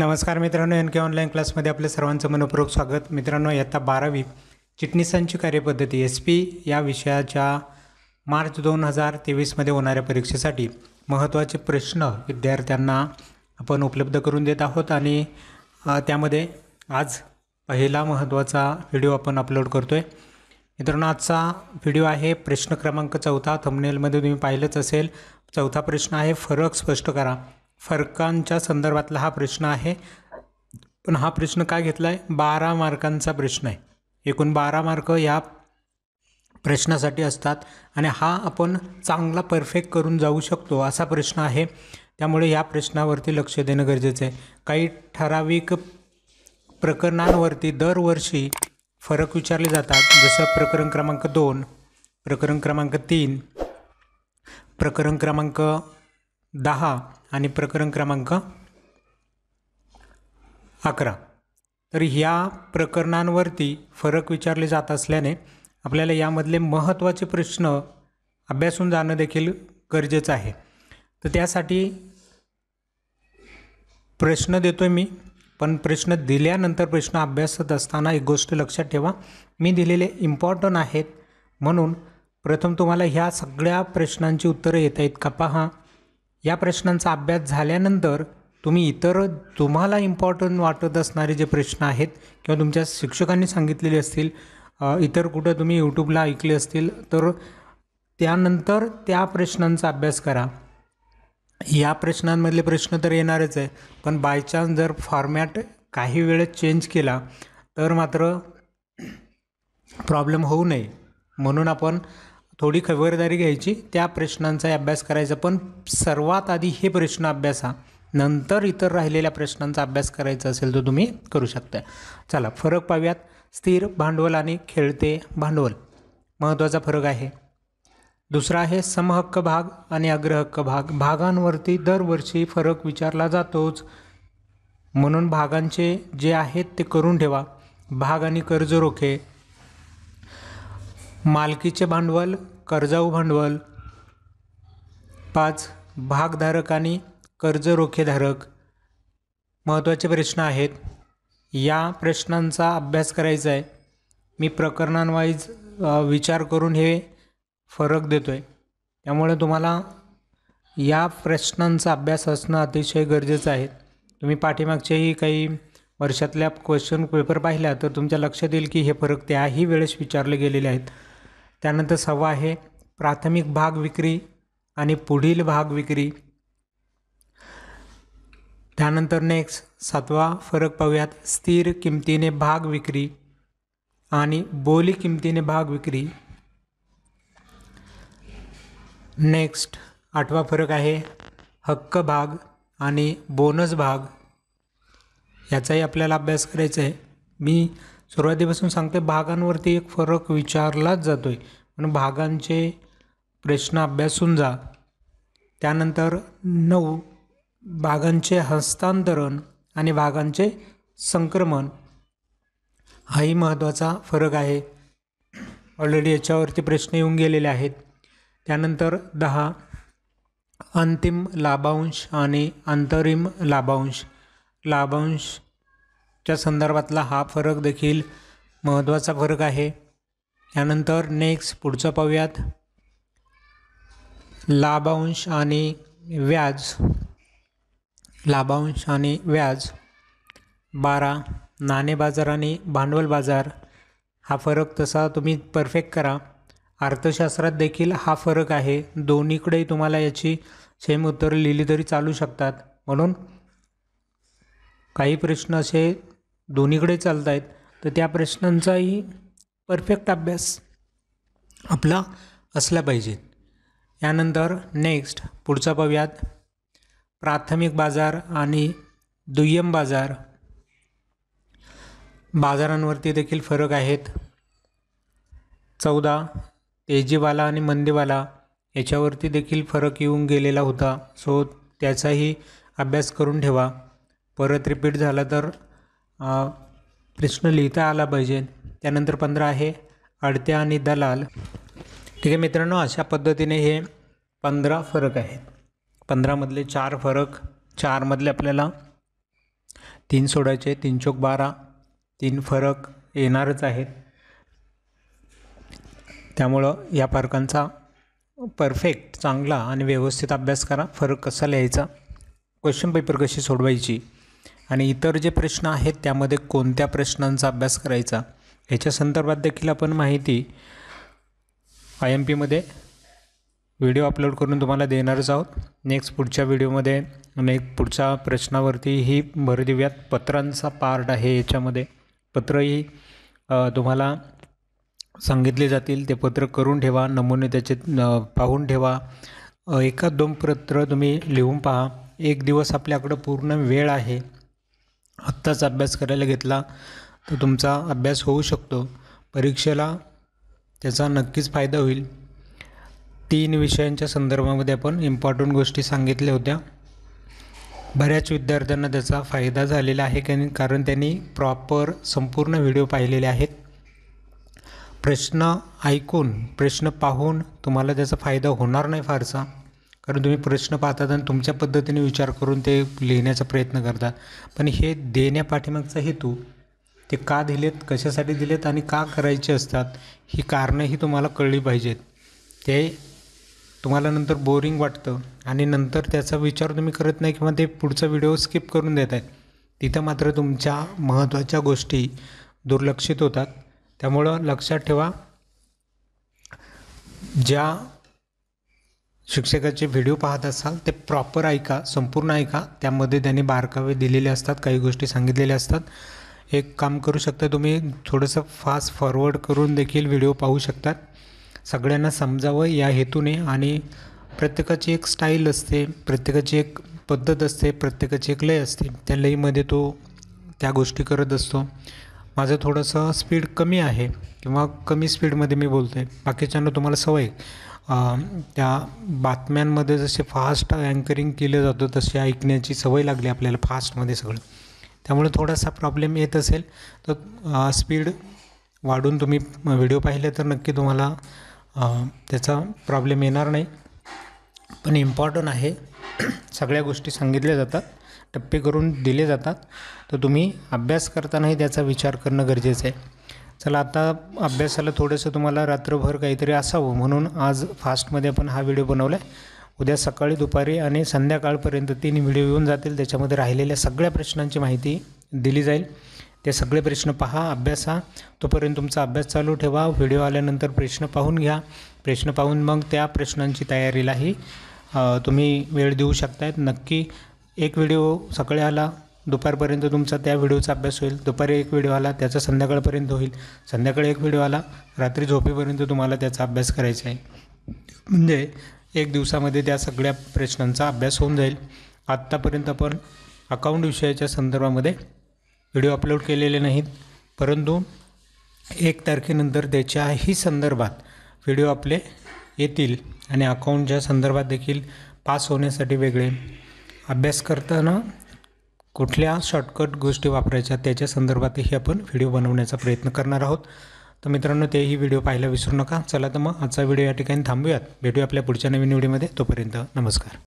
नमस्कार मित्रांनो एन के ऑनलाईन क्लासमध्ये आपल्या सर्वांचं मनपूर्वक स्वागत मित्रांनो इयत्ता बारावी चिटणीसांची कार्यपद्धती एस पी या विषयाच्या मार्च दोन हजार तेवीसमध्ये होणाऱ्या परीक्षेसाठी महत्त्वाचे प्रश्न विद्यार्थ्यांना आपण उपलब्ध करून देत आहोत आणि त्यामध्ये आज पहिला महत्त्वाचा व्हिडिओ आपण अपलोड करतो आहे मित्रांनो आजचा व्हिडिओ आहे प्रश्न क्रमांक चौथा थमनेलमध्ये तुम्ही पाहिलंच असेल चौथा प्रश्न आहे फरक स्पष्ट करा फरकांच्या संदर्भातला हा प्रश्न आहे पण हा प्रश्न काय घेतला आहे बारा मार्कांचा प्रश्न आहे एकूण बारा मार्क या प्रश्नासाठी असतात आणि हा आपण चांगला परफेक्ट करून जाऊ शकतो असा प्रश्न आहे त्यामुळे या प्रश्नावरती लक्ष देणं गरजेचं आहे काही ठराविक प्रकरणांवरती दरवर्षी फरक विचारले जातात जसं प्रकरण क्रमांक दोन प्रकरण क्रमांक तीन प्रकरण क्रमांक दहा आणि प्रकरण क्रमांक अकरा तर ह्या प्रकरणांवरती फरक विचारले जात असल्याने आपल्याला यामधले महत्त्वाचे प्रश्न अभ्यासून जाणं देखील गरजेचं आहे तर त्यासाठी प्रश्न देतो मी पण प्रश्न दिल्यानंतर प्रश्न अभ्यासत असताना एक गोष्ट लक्षात ठेवा मी दिलेले इम्पॉर्टंट आहेत म्हणून प्रथम तुम्हाला ह्या सगळ्या प्रश्नांची उत्तरं येत आहेत का पहा या प्रश्नांचा अभ्यास झाल्यानंतर तुम्ही इतर तुम्हाला इम्पॉर्टंट वाटत असणारे जे प्रश्न आहेत किंवा तुमच्या शिक्षकांनी सांगितलेले असतील इतर कुठं तुम्ही यूट्यूबला ऐकले असतील तर त्यानंतर त्या प्रश्नांचा अभ्यास करा या प्रश्नांमधले प्रश्न तर येणारच आहे पण बाय चान्स जर फॉर्मॅट काही वेळेस चेंज केला तर मात्र प्रॉब्लेम होऊ नये म्हणून आपण थोडी खबरदारी घ्यायची त्या प्रश्नांचाही अभ्यास करायचा पण सर्वात आधी हे प्रश्न अभ्यासा नंतर इतर राहिलेल्या प्रश्नांचा अभ्यास करायचा असेल तो तुम्ही करू शकता चला फरक पाहूयात स्थिर भांडवल आणि खेळते भांडवल महत्त्वाचा फरक आहे दुसरा आहे समहक्क भाग आणि अग्रहक्क भाग भागांवरती दरवर्षी फरक विचारला जातोच म्हणून भागांचे जे आहेत ते करून ठेवा भाग आणि कर्ज रोखे मालकीचे भांडवल कर्जाऊ भांडवल पाच भागधारक आणि कर्ज रोखेधारक महत्त्वाचे प्रश्न आहेत या प्रश्नांचा अभ्यास करायचा आहे मी प्रकरणांवाईज विचार करून हे फरक देतो आहे त्यामुळे तुम्हाला या प्रश्नांचा अभ्यास असणं अतिशय गरजेचं आहे तुम्ही पाठीमागच्याही काही वर्षातल्या क्वेश्चन पेपर पाहिल्या तर तुमच्या लक्षात येईल की हे फरक त्याही वेळेस विचारले गेलेले आहेत त्यानंतर सहावा आहे प्राथमिक भाग विक्री आणि पुढील भाग विक्री त्यानंतर नेक्स्ट सातवा फरक पाहूयात स्थिर किमतीने भाग विक्री आणि बोली किमतीने भाग विक्री नेक्स्ट आठवा फरक आहे हक्क भाग आणि बोनस भाग याचाही आपल्याला अभ्यास करायचा आहे मी सुरुवातीपासून सांगते भागांवरती एक फरक विचारलाच जातो आहे म्हणून भागांचे प्रश्न अभ्यासून जा त्यानंतर नऊ भागांचे हस्तांतरण आणि भागांचे संक्रमण हाही महत्त्वाचा फरक आहे ऑलरेडी याच्यावरती प्रश्न येऊन गेलेले आहेत त्यानंतर दहा अंतिम लाभांश आणि अंतरिम लाभांश लाभांश च्या संदर्भातला हा फरक देखील महत्त्वाचा फरक आहे त्यानंतर नेक्स्ट पुढचं पाहूयात लाभांश आणि व्याज लाभांश आणि व्याज बारा नाणे बाजार आणि भांडवल बाजार हा फरक तसा तुम्ही परफेक्ट करा अर्थशास्त्रात देखील हा फरक आहे दोन्हीकडे तुम्हाला याची सेम उत्तरं लिहिली तरी चालू शकतात म्हणून काही प्रश्न असे दोन्हीकडे चालत आहेत तर त्या प्रश्नांचाही परफेक्ट अभ्यास आपला असला पाहिजे यानंतर नेक्स्ट पुढचा पाहूयात प्राथमिक बाजार आणि दुय्यम बाजार बाजारांवरती देखील फरक आहेत चौदा तेजीवाला आणि मंदीवाला याच्यावरती देखील फरक येऊन गेलेला होता सो त्याचाही अभ्यास करून ठेवा परत रिपीट झाला तर प्रश्न लिहिता आला पाहिजे त्यानंतर पंधरा आहे अडत्या आणि दलाल ठीक आहे मित्रांनो अशा पद्धतीने हे पंधरा फरक आहेत पंधरामधले चार फरक चारमधले आपल्याला तीन सोडायचे तीन चोक बारा तीन फरक येणारच आहेत त्यामुळं या फरकांचा परफेक्ट चांगला आणि व्यवस्थित अभ्यास करा फरक कसा लिहायचा क्वेश्चन पेपर कशी सोडवायची आणि इतर जे प्रश्न आहेत त्यामध्ये कोणत्या प्रश्नांचा अभ्यास करायचा याच्या संदर्भात देखील आपण माहिती आय एम पीमध्ये व्हिडिओ अपलोड करून तुम्हाला देणारच आहोत नेक्स्ट पुढच्या व्हिडिओमध्ये नेक्स्ट पुढच्या प्रश्नावरती ही भर देऊयात पत्रांचा पार्ट आहे याच्यामध्ये पत्रही तुम्हाला सांगितले जातील ते पत्र करून ठेवा नमुने त्याचे पाहून ठेवा एका दोन पत्र तुम्ही लिहून पहा एक दिवस आपल्याकडं पूर्ण वेळ आहे आत्ताच अभ्यास करायला घेतला तर तुमचा अभ्यास होऊ शकतो परीक्षेला त्याचा नक्कीच फायदा होईल तीन विषयांच्या संदर्भामध्ये आपण इम्पॉर्टंट गोष्टी सांगितल्या होत्या बऱ्याच विद्यार्थ्यांना त्याचा फायदा झालेला आहे कारण त्यांनी प्रॉपर संपूर्ण व्हिडिओ पाहिलेले आहेत प्रश्न ऐकून प्रश्न पाहून तुम्हाला त्याचा फायदा होणार नाही फारसा कारण तुम्ही प्रश्न पाहतात आणि तुमच्या पद्धतीने विचार करून ते लिहिण्याचा प्रयत्न करतात पण हे देण्यापाठीमागचा हेतू ते का दिलेत कशासाठी दिलेत आणि का करायचे असतात ही कारणंही तुम्हाला कळली पाहिजेत ते तुम्हाला नंतर बोरिंग वाटतं आणि नंतर त्याचा विचार तुम्ही करत नाही किंवा ते पुढचा व्हिडिओ स्किप करून देत आहेत तिथं मात्र तुमच्या महत्त्वाच्या गोष्टी दुर्लक्षित होतात त्यामुळं लक्षात ठेवा ज्या शिक्षकाचे व्हिडिओ पाहत असाल ते प्रॉपर ऐका संपूर्ण ऐका त्यामध्ये त्यांनी बारकावे दिलेले असतात काही गोष्टी सांगितलेल्या असतात एक काम करू शकता तुम्ही थोडंसं फास्ट फॉरवर्ड करून देखील व्हिडिओ पाहू शकतात सगळ्यांना समजावं या हेतूने आणि प्रत्येकाची एक स्टाईल असते प्रत्येकाची एक पद्धत असते प्रत्येकाची एक लय असते त्या लयमध्ये तो त्या गोष्टी करत असतो माझं थोडंसं स्पीड कमी आहे किंवा कमी स्पीडमध्ये मी बोलतो आहे बाकीच्यांना तुम्हाला सवय त्या बातम्यांमध्ये जसे फास्ट अँकरिंग केलं जातं तसे ऐकण्याची सवय लागली आपल्याला फास्टमध्ये सगळं त्यामुळे थोडासा प्रॉब्लेम येत असेल तर स्पीड वाढून तुम्ही व्हिडिओ पाहिले तर नक्की तुम्हाला त्याचा प्रॉब्लेम येणार नाही पण इम्पॉर्टंट आहे सगळ्या गोष्टी सांगितल्या जातात टप्पे करून दिले जातात तर तुम्ही अभ्यास करतानाही त्याचा विचार करणं गरजेचं आहे चला आता अभ्यासाला थोडंसं तुम्हाला रात्रभर काहीतरी असावं म्हणून आज फास्टमध्ये आपण हा व्हिडिओ बनवला आहे उद्या सकाळी दुपारी आणि संध्याकाळपर्यंत तीन व्हिडिओ येऊन जातील त्याच्यामध्ये राहिलेल्या सगळ्या प्रश्नांची माहिती दिली जाईल ते सगळे प्रश्न पहा अभ्यासा तोपर्यंत तुमचा अभ्यास चालू ठेवा व्हिडिओ आल्यानंतर प्रश्न पाहून घ्या प्रश्न पाहून मग त्या प्रश्नांची तयारीलाही तुम्ही वेळ देऊ शकतायत नक्की एक व्हिडिओ सकाळी आला दुपारपर्यंत तुमचा त्या व्हिडिओचा अभ्यास होईल दुपारी एक व्हिडिओ आला त्याचा संध्याकाळपर्यंत होईल संध्याकाळी एक व्हिडिओ आला रात्री झोपेपर्यंत तुम्हाला त्याचा अभ्यास करायचा आहे म्हणजे एक दिवसामध्ये त्या सगळ्या प्रश्नांचा अभ्यास होऊन जाईल आत्तापर्यंत आपण अकाउंट विषयाच्या संदर्भामध्ये व्हिडिओ अपलोड केलेले नाहीत परंतु एक तारखेनंतर त्याच्याही संदर्भात व्हिडिओ आपले येतील आणि अकाउंटच्या संदर्भात देखील पास होण्यासाठी वेगळे अभ्यास करताना कुठल्या शॉर्टकट गोष्टी वापरायच्या त्याच्या संदर्भातही आपण व्हिडिओ बनवण्याचा प्रयत्न करणार आहोत तर मित्रांनो तेही व्हिडिओ पाहायला विसरू नका चला तर मग आजचा व्हिडिओ या ठिकाणी थांबूयात भेटूया आपल्या पुढच्या नवीन व्हिडिओमध्ये तोपर्यंत नमस्कार